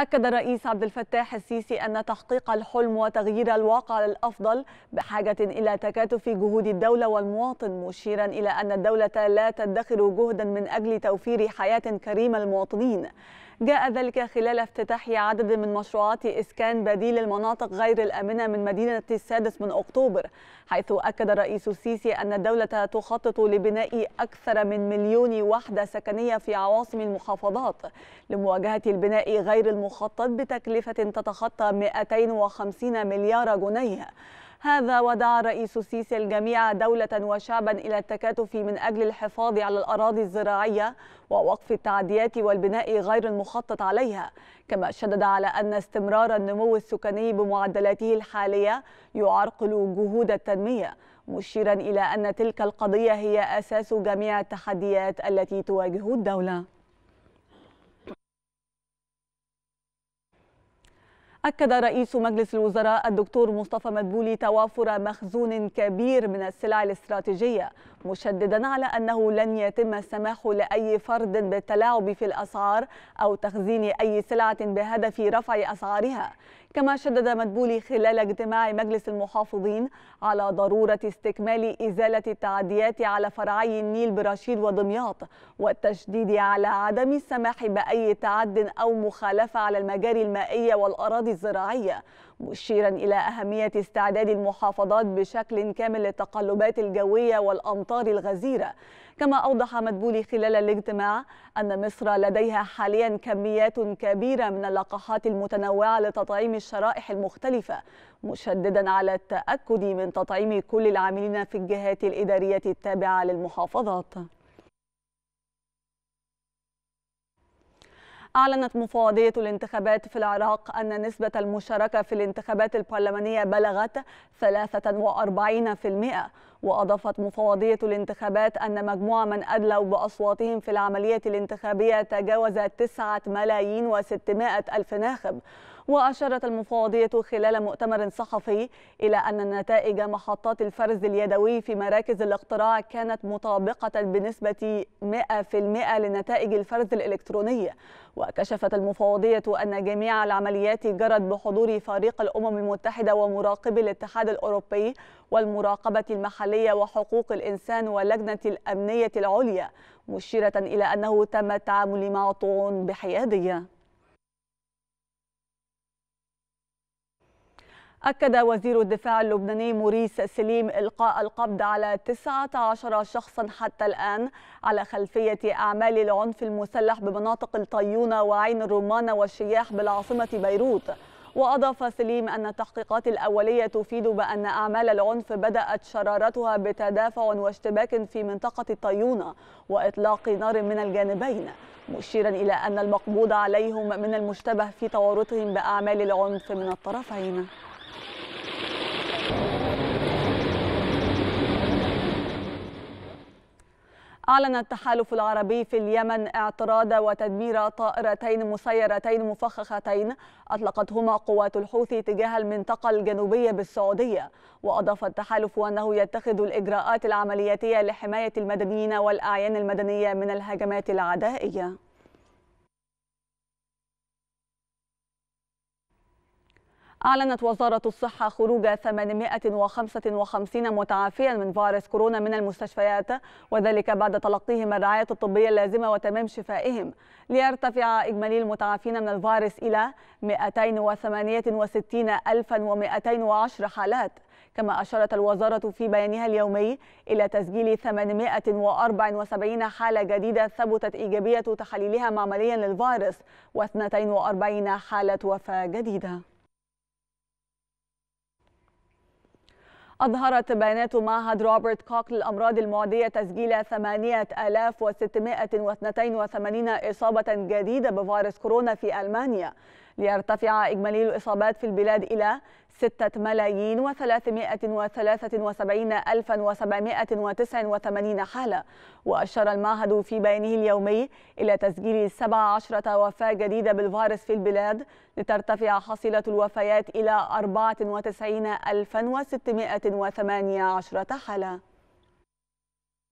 أكد الرئيس عبد الفتاح السيسي أن تحقيق الحلم وتغيير الواقع للأفضل بحاجة إلى تكاتف جهود الدولة والمواطن مشيرا إلى أن الدولة لا تدخر جهدا من أجل توفير حياة كريمة للمواطنين جاء ذلك خلال افتتاح عدد من مشروعات إسكان بديل المناطق غير الآمنة من مدينة السادس من أكتوبر حيث أكد الرئيس السيسي أن الدولة تخطط لبناء أكثر من مليون وحدة سكنية في عواصم المحافظات لمواجهة البناء غير المخطط بتكلفة تتخطى 250 مليار جنيه هذا ودعا الرئيس السيسي الجميع دولة وشعبا إلى التكاتف من أجل الحفاظ على الأراضي الزراعية ووقف التعديات والبناء غير المخطط عليها كما شدد على أن استمرار النمو السكاني بمعدلاته الحالية يعرقل جهود التنمية مشيرا إلى أن تلك القضية هي أساس جميع التحديات التي تواجه الدولة أكد رئيس مجلس الوزراء الدكتور مصطفى مدبولي توافر مخزون كبير من السلع الاستراتيجية مشددا على أنه لن يتم السماح لأي فرد بالتلاعب في الأسعار أو تخزين أي سلعة بهدف رفع أسعارها كما شدد مدبولي خلال اجتماع مجلس المحافظين على ضرورة استكمال إزالة التعديات على فرعي النيل برشيد ودمياط والتشديد على عدم السماح بأي تعد أو مخالفة على المجاري المائية والأراضي الزراعية مشيرا إلى أهمية استعداد المحافظات بشكل كامل للتقلبات الجوية والأمطار الغزيرة كما أوضح مدبولي خلال الاجتماع أن مصر لديها حاليا كميات كبيرة من اللقاحات المتنوعة لتطعيم الشرائح المختلفة مشددا على التأكد من تطعيم كل العاملين في الجهات الإدارية التابعة للمحافظات أعلنت مفوضية الانتخابات في العراق أن نسبة المشاركة في الانتخابات البرلمانية بلغت 43% وأضافت مفوضية الانتخابات أن مجموع من أدلوا بأصواتهم في العملية الانتخابية تجاوز 9 ملايين وستمائة ألف ناخب وأشارت المفوضية خلال مؤتمر صحفي إلى أن نتائج محطات الفرز اليدوي في مراكز الاقتراع كانت مطابقة بنسبة 100% لنتائج الفرز الإلكتروني وكشفت المفوضية أن جميع العمليات جرت بحضور فريق الأمم المتحدة ومراقبي الاتحاد الأوروبي والمراقبة المحلية الدولية وحقوق الإنسان ولجنة الأمنية العليا مشيرة إلى أنه تم التعامل مع طعون بحيادية أكد وزير الدفاع اللبناني موريس سليم إلقاء القبض على 19 شخصا حتى الآن على خلفية أعمال العنف المسلح بمناطق الطيونة وعين الرمانة والشياح بالعاصمة بيروت وأضاف سليم أن التحقيقات الأولية تفيد بأن أعمال العنف بدأت شرارتها بتدافع واشتباك في منطقة الطيونة وإطلاق نار من الجانبين مشيرا إلى أن المقبوض عليهم من المشتبه في تورطهم بأعمال العنف من الطرفين أعلن التحالف العربي في اليمن اعتراض وتدمير طائرتين مسيرتين مفخختين أطلقتهما قوات الحوثي تجاه المنطقة الجنوبية بالسعودية وأضاف التحالف أنه يتخذ الإجراءات العملياتية لحماية المدنيين والأعيان المدنية من الهجمات العدائية أعلنت وزارة الصحة خروج 855 متعافيا من فيروس كورونا من المستشفيات وذلك بعد تلقيهم الرعاية الطبية اللازمة وتمام شفائهم ليرتفع إجمالي المتعافين من الفيروس إلى 268210 حالات كما أشارت الوزارة في بيانها اليومي إلى تسجيل 874 حالة جديدة ثبتت إيجابية تحليلها معمليا للفيروس و42 حالة وفاة جديدة أظهرت بيانات معهد روبرت كوك للأمراض المعدية تسجيل 8682 إصابة جديدة بفيروس كورونا في ألمانيا ليرتفع إجمالي الإصابات في البلاد إلى 6 ملايين و373 ألفا و789 حالة وأشار المعهد في بيانه اليومي إلى تسجيل 17 وفاة جديدة بالفيروس في البلاد لترتفع حصيلة الوفيات إلى 94 ألفا و618 حالة